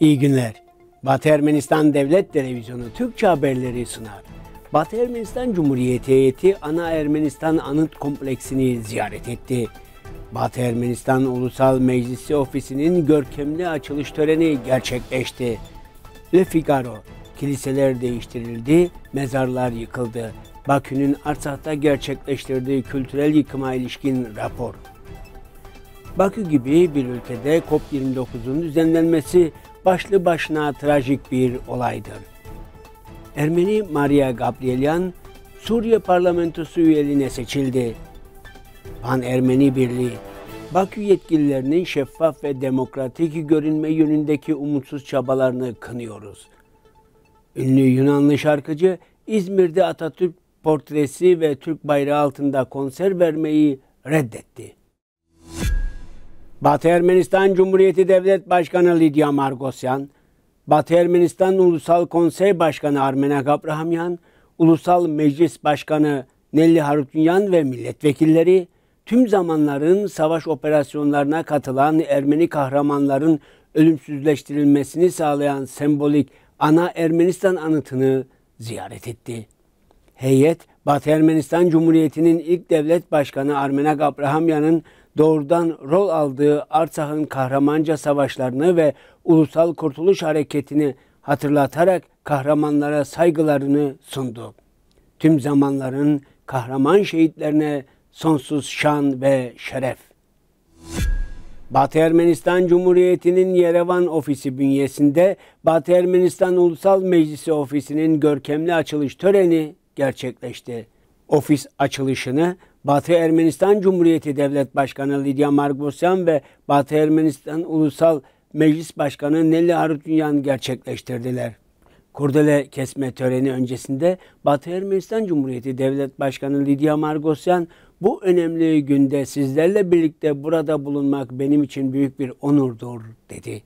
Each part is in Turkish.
İyi günler. Batı Ermenistan Devlet Televizyonu Türkçe haberleri sunar. Batı Ermenistan Cumhuriyeti heyeti Ana Ermenistan Anıt Kompleksini ziyaret etti. Batı Ermenistan Ulusal Meclisi Ofisi'nin görkemli açılış töreni gerçekleşti. Le Figaro, kiliseler değiştirildi, mezarlar yıkıldı. Bakü'nün Artsak'ta gerçekleştirdiği kültürel yıkıma ilişkin rapor. Bakü gibi bir ülkede COP29'un düzenlenmesi başlı başına trajik bir olaydır. Ermeni Maria Gabrielyan Suriye parlamentosu üyeliğine seçildi. Pan Ermeni Birliği, Bakü yetkililerinin şeffaf ve demokratik görünme yönündeki umutsuz çabalarını kınıyoruz. Ünlü Yunanlı şarkıcı İzmir'de Atatürk portresi ve Türk bayrağı altında konser vermeyi reddetti. Batı Ermenistan Cumhuriyeti Devlet Başkanı Lidya Margosyan, Batı Ermenistan Ulusal Konsey Başkanı Armena Gabrahamyan, Ulusal Meclis Başkanı Nelly Harutyunyan ve milletvekilleri tüm zamanların savaş operasyonlarına katılan Ermeni kahramanların ölümsüzleştirilmesini sağlayan sembolik Ana Ermenistan anıtını ziyaret etti. Heyet, Batı Ermenistan Cumhuriyeti'nin ilk devlet başkanı Armenak Abrahamyan'ın doğrudan rol aldığı Artsah'ın kahramanca savaşlarını ve Ulusal Kurtuluş Hareketi'ni hatırlatarak kahramanlara saygılarını sundu. Tüm zamanların kahraman şehitlerine sonsuz şan ve şeref. Batı Ermenistan Cumhuriyeti'nin Yerevan ofisi bünyesinde Batı Ermenistan Ulusal Meclisi ofisinin görkemli açılış töreni gerçekleşti. Ofis açılışını Batı Ermenistan Cumhuriyeti Devlet Başkanı Lidya Margosyan ve Batı Ermenistan Ulusal Meclis Başkanı Nelly Harutyunyan gerçekleştirdiler. Kurdele kesme töreni öncesinde Batı Ermenistan Cumhuriyeti Devlet Başkanı Lidya Margosyan bu önemli günde sizlerle birlikte burada bulunmak benim için büyük bir onurdur dedi.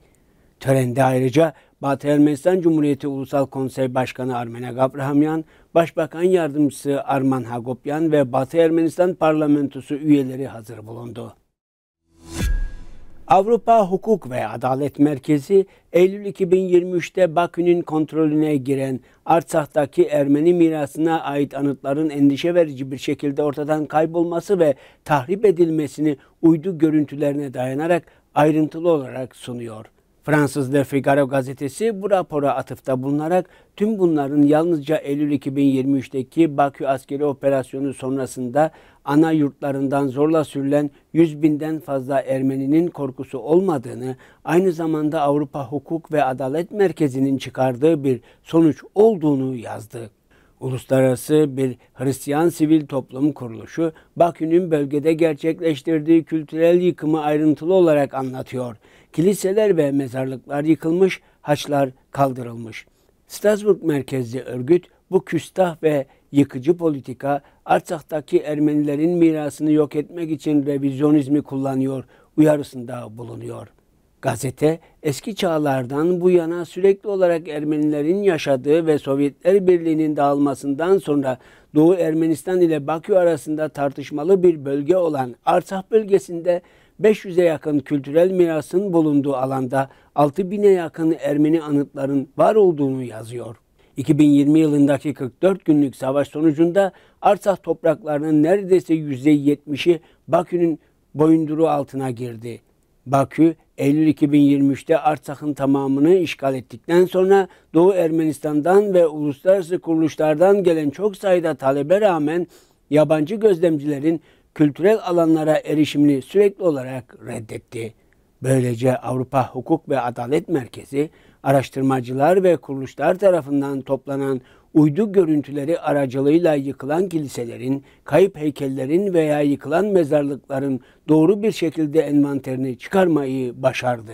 Törende ayrıca Batı Ermenistan Cumhuriyeti Ulusal Konsey Başkanı Armene Gabrahamyan, Başbakan Yardımcısı Arman Hagopyan ve Batı Ermenistan Parlamentosu üyeleri hazır bulundu. Avrupa Hukuk ve Adalet Merkezi Eylül 2023'te Bakü'nün kontrolüne giren Artsah'taki Ermeni mirasına ait anıtların endişe verici bir şekilde ortadan kaybolması ve tahrip edilmesini uydu görüntülerine dayanarak ayrıntılı olarak sunuyor. Fransız Le Figaro gazetesi bu rapora atıfta bulunarak tüm bunların yalnızca Eylül 2023'teki Bakü askeri operasyonu sonrasında ana yurtlarından zorla sürülen 100 binden fazla Ermeninin korkusu olmadığını, aynı zamanda Avrupa Hukuk ve Adalet Merkezi'nin çıkardığı bir sonuç olduğunu yazdı. Uluslararası bir Hristiyan sivil toplum kuruluşu Bakü'nün bölgede gerçekleştirdiği kültürel yıkımı ayrıntılı olarak anlatıyor. Kiliseler ve mezarlıklar yıkılmış, haçlar kaldırılmış. Strasbourg merkezli örgüt bu küstah ve yıkıcı politika Artsak'taki Ermenilerin mirasını yok etmek için revizyonizmi kullanıyor, uyarısında bulunuyor.'' Gazete eski çağlardan bu yana sürekli olarak Ermenilerin yaşadığı ve Sovyetler Birliği'nin dağılmasından sonra Doğu Ermenistan ile Bakü arasında tartışmalı bir bölge olan Artsakh bölgesinde 500'e yakın kültürel mirasın bulunduğu alanda 6000'e yakın Ermeni anıtların var olduğunu yazıyor. 2020 yılındaki 44 günlük savaş sonucunda Artsakh topraklarının neredeyse %70'i Bakü'nün boyunduru altına girdi. Bakü Eylül 2023'te Artsak'ın tamamını işgal ettikten sonra Doğu Ermenistan'dan ve uluslararası kuruluşlardan gelen çok sayıda talebe rağmen yabancı gözlemcilerin kültürel alanlara erişimini sürekli olarak reddetti. Böylece Avrupa Hukuk ve Adalet Merkezi araştırmacılar ve kuruluşlar tarafından toplanan uydu görüntüleri aracılığıyla yıkılan kiliselerin, kayıp heykellerin veya yıkılan mezarlıkların doğru bir şekilde envanterini çıkarmayı başardı.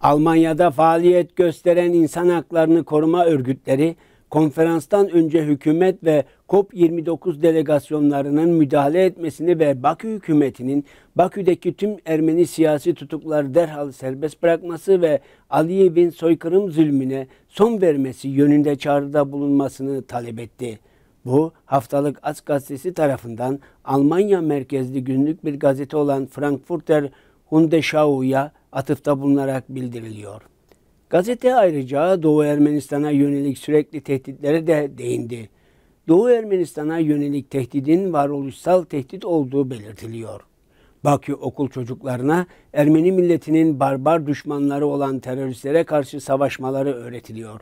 Almanya'da faaliyet gösteren insan haklarını koruma örgütleri konferanstan önce hükümet ve COP29 delegasyonlarının müdahale etmesini ve Bakü hükümetinin Bakü'deki tüm Ermeni siyasi tutukları derhal serbest bırakması ve Aliyev'in soykırım zulmüne son vermesi yönünde çağrıda bulunmasını talep etti. Bu haftalık Az gazetesi tarafından Almanya merkezli günlük bir gazete olan Frankfurter Hundeschau'ya atıfta bulunarak bildiriliyor. Gazete ayrıca Doğu Ermenistan'a yönelik sürekli tehditlere de değindi. Doğu Ermenistan'a yönelik tehdidin varoluşsal tehdit olduğu belirtiliyor. Bakü okul çocuklarına Ermeni milletinin barbar düşmanları olan teröristlere karşı savaşmaları öğretiliyor.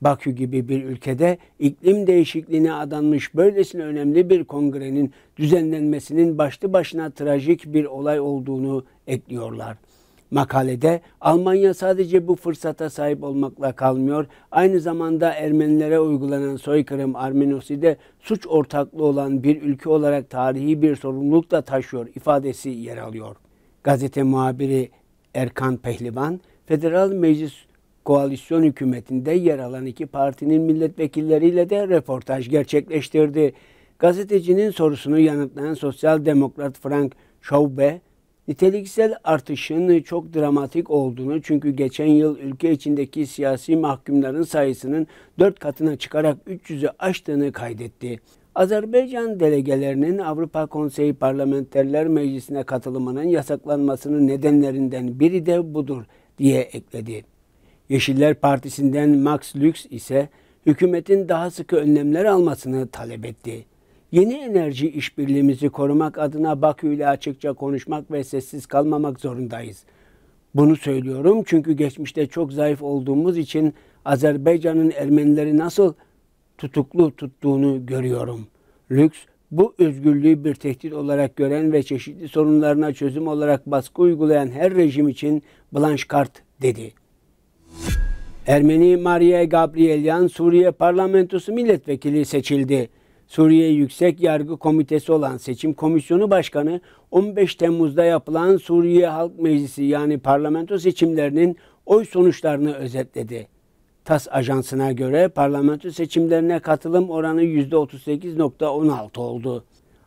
Bakü gibi bir ülkede iklim değişikliğine adanmış böylesine önemli bir kongrenin düzenlenmesinin başlı başına trajik bir olay olduğunu ekliyorlar makalede Almanya sadece bu fırsata sahip olmakla kalmıyor. Aynı zamanda Ermenilere uygulanan soykırım Armenoside suç ortaklığı olan bir ülke olarak tarihi bir sorumluluk da taşıyor ifadesi yer alıyor. Gazete muhabiri Erkan Pehlivan, Federal Meclis Koalisyon hükümetinde yer alan iki partinin milletvekilleriyle de röportaj gerçekleştirdi. Gazetecinin sorusunu yanıtlayan Sosyal Demokrat Frank Schaube, Niteliksel artışın çok dramatik olduğunu çünkü geçen yıl ülke içindeki siyasi mahkumların sayısının 4 katına çıkarak 300'ü aştığını kaydetti. Azerbaycan delegelerinin Avrupa Konseyi Parlamenterler Meclisi'ne katılımının yasaklanmasının nedenlerinden biri de budur diye ekledi. Yeşiller Partisi'nden Max Lux ise hükümetin daha sıkı önlemler almasını talep etti. Yeni enerji işbirliğimizi korumak adına Bakü ile açıkça konuşmak ve sessiz kalmamak zorundayız. Bunu söylüyorum çünkü geçmişte çok zayıf olduğumuz için Azerbaycan'ın Ermenileri nasıl tutuklu tuttuğunu görüyorum. Lüks bu özgürlüğü bir tehdit olarak gören ve çeşitli sorunlarına çözüm olarak baskı uygulayan her rejim için blanş kart dedi. Ermeni Maria Gabrielyan Suriye Parlamentosu milletvekili seçildi. Suriye Yüksek Yargı Komitesi olan Seçim Komisyonu Başkanı 15 Temmuz'da yapılan Suriye Halk Meclisi yani parlamento seçimlerinin oy sonuçlarını özetledi. TAS Ajansı'na göre parlamento seçimlerine katılım oranı %38.16 oldu.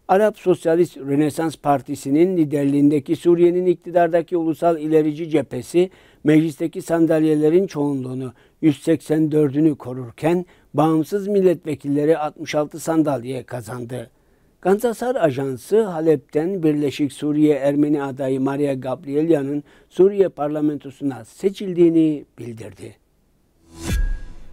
Arap Sosyalist Rönesans Partisi'nin liderliğindeki Suriye'nin iktidardaki ulusal ilerici cephesi meclisteki sandalyelerin çoğunluğunu 184'ünü korurken bağımsız milletvekilleri 66 sandalye kazandı. Gansasar Ajansı Halep'ten Birleşik Suriye Ermeni adayı Maria Gabrielyan'ın Suriye parlamentosuna seçildiğini bildirdi.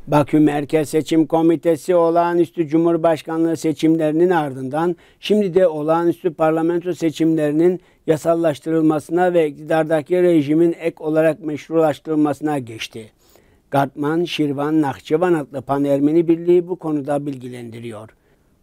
Bakü Merkez Seçim Komitesi olağanüstü Cumhurbaşkanlığı seçimlerinin ardından şimdi de olağanüstü parlamento seçimlerinin yasallaştırılmasına ve iktidardaki rejimin ek olarak meşrulaştırılmasına geçti. Gartman, Şirvan, Nakçıvan adlı pan Birliği bu konuda bilgilendiriyor.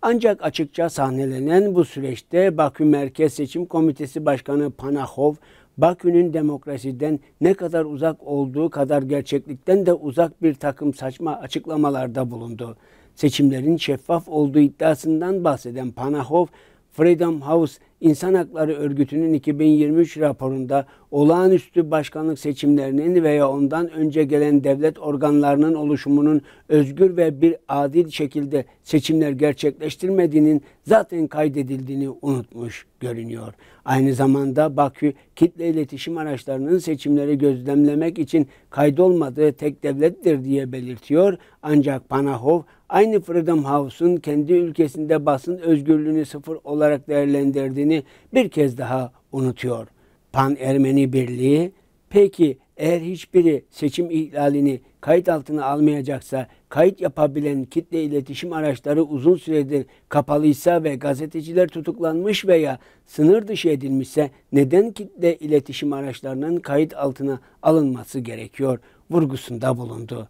Ancak açıkça sahnelenen bu süreçte Bakü Merkez Seçim Komitesi Başkanı Panahov, Bakü'nün demokrasiden ne kadar uzak olduğu kadar gerçeklikten de uzak bir takım saçma açıklamalarda bulundu. Seçimlerin şeffaf olduğu iddiasından bahseden Panahov, Freedom House İnsan Hakları Örgütü'nün 2023 raporunda olağanüstü başkanlık seçimlerinin veya ondan önce gelen devlet organlarının oluşumunun özgür ve bir adil şekilde seçimler gerçekleştirmediğinin zaten kaydedildiğini unutmuş görünüyor. Aynı zamanda Bakü kitle iletişim araçlarının seçimleri gözlemlemek için kaydolmadığı tek devlettir diye belirtiyor. Ancak Panahov aynı Freedom House'un kendi ülkesinde basın özgürlüğünü sıfır olarak değerlendirdiğini tarihini bir kez daha unutuyor. Pan Ermeni Birliği peki eğer hiçbiri seçim ihlalini kayıt altına almayacaksa, kayıt yapabilen kitle iletişim araçları uzun süredir kapalıysa ve gazeteciler tutuklanmış veya sınır dışı edilmişse neden kitle iletişim araçlarının kayıt altına alınması gerekiyor vurgusunda bulundu.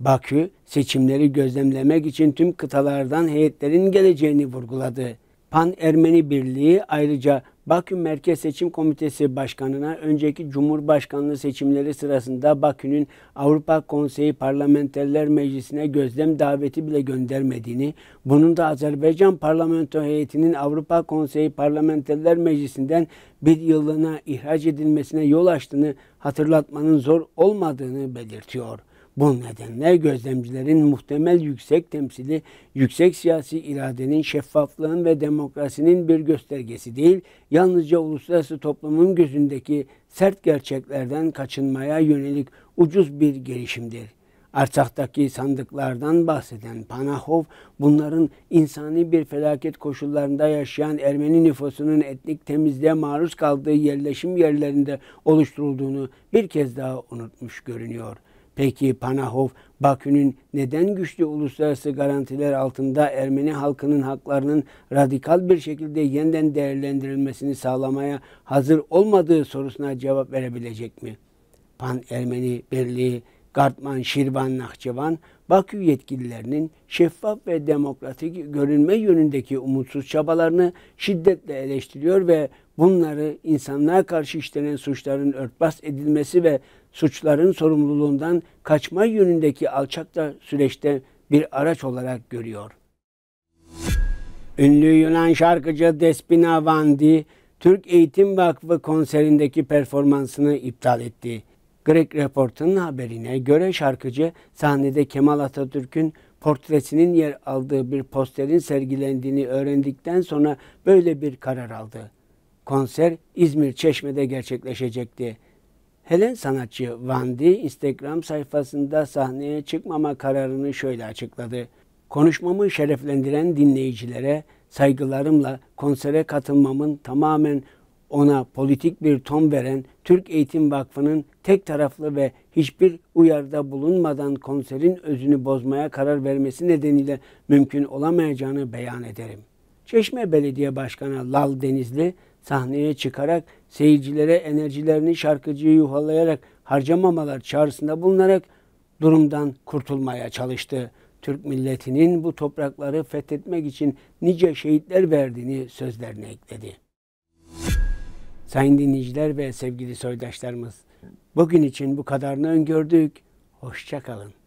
Bakü seçimleri gözlemlemek için tüm kıtalardan heyetlerin geleceğini vurguladı. Pan Ermeni Birliği ayrıca Bakü Merkez Seçim Komitesi Başkanı'na önceki Cumhurbaşkanlığı seçimleri sırasında Bakü'nün Avrupa Konseyi Parlamenterler Meclisi'ne gözlem daveti bile göndermediğini, bunun da Azerbaycan Parlamento heyetinin Avrupa Konseyi Parlamenterler Meclisi'nden bir yıllığına ihraç edilmesine yol açtığını hatırlatmanın zor olmadığını belirtiyor. Bu nedenle gözlemcilerin muhtemel yüksek temsili, yüksek siyasi iradenin, şeffaflığın ve demokrasinin bir göstergesi değil, yalnızca uluslararası toplumun gözündeki sert gerçeklerden kaçınmaya yönelik ucuz bir gelişimdir. Artsak'taki sandıklardan bahseden Panahov, bunların insani bir felaket koşullarında yaşayan Ermeni nüfusunun etnik temizliğe maruz kaldığı yerleşim yerlerinde oluşturulduğunu bir kez daha unutmuş görünüyor.'' Peki Panahov, Bakü'nün neden güçlü uluslararası garantiler altında Ermeni halkının haklarının radikal bir şekilde yeniden değerlendirilmesini sağlamaya hazır olmadığı sorusuna cevap verebilecek mi? Pan Ermeni Birliği, Gartman, Şirvan, Nahçıvan, Bakü yetkililerinin şeffaf ve demokratik görünme yönündeki umutsuz çabalarını şiddetle eleştiriyor ve bunları insanlığa karşı işlenen suçların örtbas edilmesi ve suçların sorumluluğundan kaçma yönündeki alçakta süreçte bir araç olarak görüyor. Ünlü Yunan şarkıcı Despina Vandi, Türk Eğitim Vakfı konserindeki performansını iptal etti. Greg Report'un haberine göre şarkıcı sahnede Kemal Atatürk'ün portresinin yer aldığı bir posterin sergilendiğini öğrendikten sonra böyle bir karar aldı. Konser İzmir Çeşme'de gerçekleşecekti. Helen sanatçı Vandi Instagram sayfasında sahneye çıkmama kararını şöyle açıkladı. Konuşmamı şereflendiren dinleyicilere saygılarımla konsere katılmamın tamamen ona politik bir ton veren Türk Eğitim Vakfı'nın tek taraflı ve hiçbir uyarıda bulunmadan konserin özünü bozmaya karar vermesi nedeniyle mümkün olamayacağını beyan ederim. Çeşme Belediye Başkanı Lal Denizli sahneye çıkarak seyircilere enerjilerini şarkıcıyı yuhalayarak harcamamalar çağrısında bulunarak durumdan kurtulmaya çalıştı. Türk milletinin bu toprakları fethetmek için nice şehitler verdiğini sözlerine ekledi. Sayın dinleyiciler ve sevgili soydaşlarımız, bugün için bu kadarını öngördük. Hoşçakalın.